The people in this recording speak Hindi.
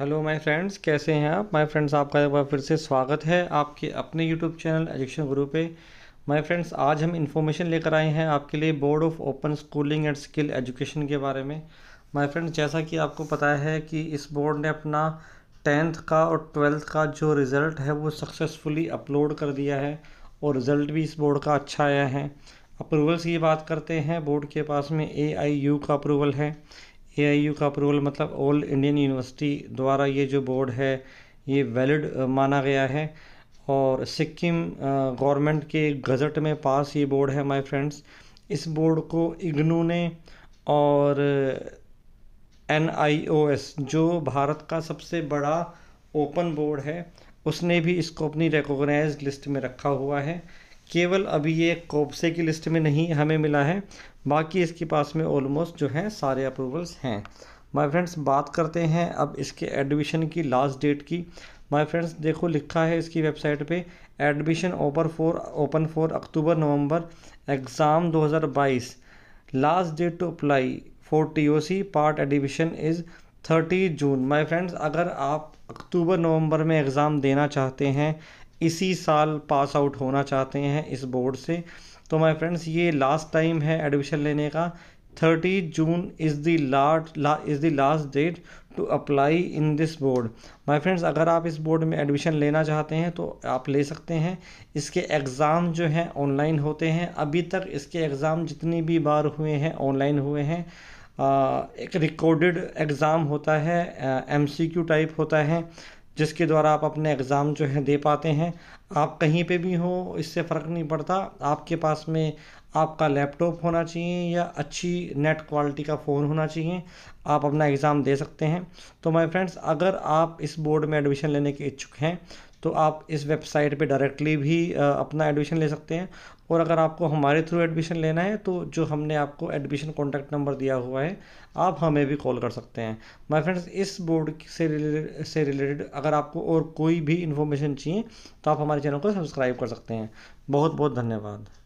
हेलो माय फ्रेंड्स कैसे हैं आप माय फ्रेंड्स आपका एक बार फिर से स्वागत है आपके अपने यूट्यूब चैनल एजुकेशन गुरु पे माय फ्रेंड्स आज हम इन्फॉर्मेशन लेकर आए हैं आपके लिए board of open schooling and skill education के बारे में माय फ्रेंड्स जैसा कि आपको पता है कि इस बोर्ड ने अपना टेंथ का और ट्वेल्थ का जो रिज़ल्ट है वो सक्सेसफुली अपलोड कर दिया है और रिज़ल्ट भी इस बोर्ड का अच्छा आया है अप्रूवल्स की बात करते हैं बोर्ड के पास में ए का अप्रूवल है ए का अप्रूवल मतलब ऑल इंडियन यूनिवर्सिटी द्वारा ये जो बोर्ड है ये वैलिड माना गया है और सिक्किम गवर्नमेंट के गज़ट में पास ये बोर्ड है माय फ्रेंड्स इस बोर्ड को इग्नू ने और एन जो भारत का सबसे बड़ा ओपन बोर्ड है उसने भी इसको अपनी रिकोगनाइज लिस्ट में रखा हुआ है केवल अभी ये कोपसे की लिस्ट में नहीं हमें मिला है बाकी इसके पास में ऑलमोस्ट जो है सारे अप्रूवल्स हैं माय फ्रेंड्स बात करते हैं अब इसके एडमिशन की लास्ट डेट की माय फ्रेंड्स देखो लिखा है इसकी वेबसाइट पे admission open for open for October November exam 2022 last date to apply for TOC part admission is thirty June my friends अगर आप अक्टूबर नवंबर में एग्ज़ाम देना चाहते हैं इसी साल पास आउट होना चाहते हैं इस बोर्ड से तो माय फ्रेंड्स ये लास्ट टाइम है एडमिशन लेने का thirty June is the last is the last date to apply in this board my friends अगर आप इस बोर्ड में एडमिशन लेना चाहते हैं तो आप ले सकते हैं इसके एग्ज़ाम जो हैं ऑनलाइन होते हैं अभी तक इसके एग्ज़ाम जितनी भी बार हुए हैं ऑनलाइन हुए हैं आ, एक रिकॉर्डेड एग्ज़ाम होता है एम टाइप होता है जिसके द्वारा आप अपने एग्ज़ाम जो हैं दे पाते हैं आप कहीं पे भी हो इससे फ़र्क नहीं पड़ता आपके पास में आपका लैपटॉप होना चाहिए या अच्छी नेट क्वालिटी का फ़ोन होना चाहिए आप अपना एग्ज़ाम दे सकते हैं तो माय फ्रेंड्स अगर आप इस बोर्ड में एडमिशन लेने के इच्छुक हैं तो आप इस वेबसाइट पे डायरेक्टली भी अपना एडमिशन ले सकते हैं और अगर आपको हमारे थ्रू एडमिशन लेना है तो जो हमने आपको एडमिशन कॉन्टैक्ट नंबर दिया हुआ है आप हमें भी कॉल कर सकते हैं माय फ्रेंड्स इस बोर्ड से से रिलेटेड अगर आपको और कोई भी इन्फॉर्मेशन चाहिए तो आप हमारे चैनल को सब्सक्राइब कर सकते हैं बहुत बहुत धन्यवाद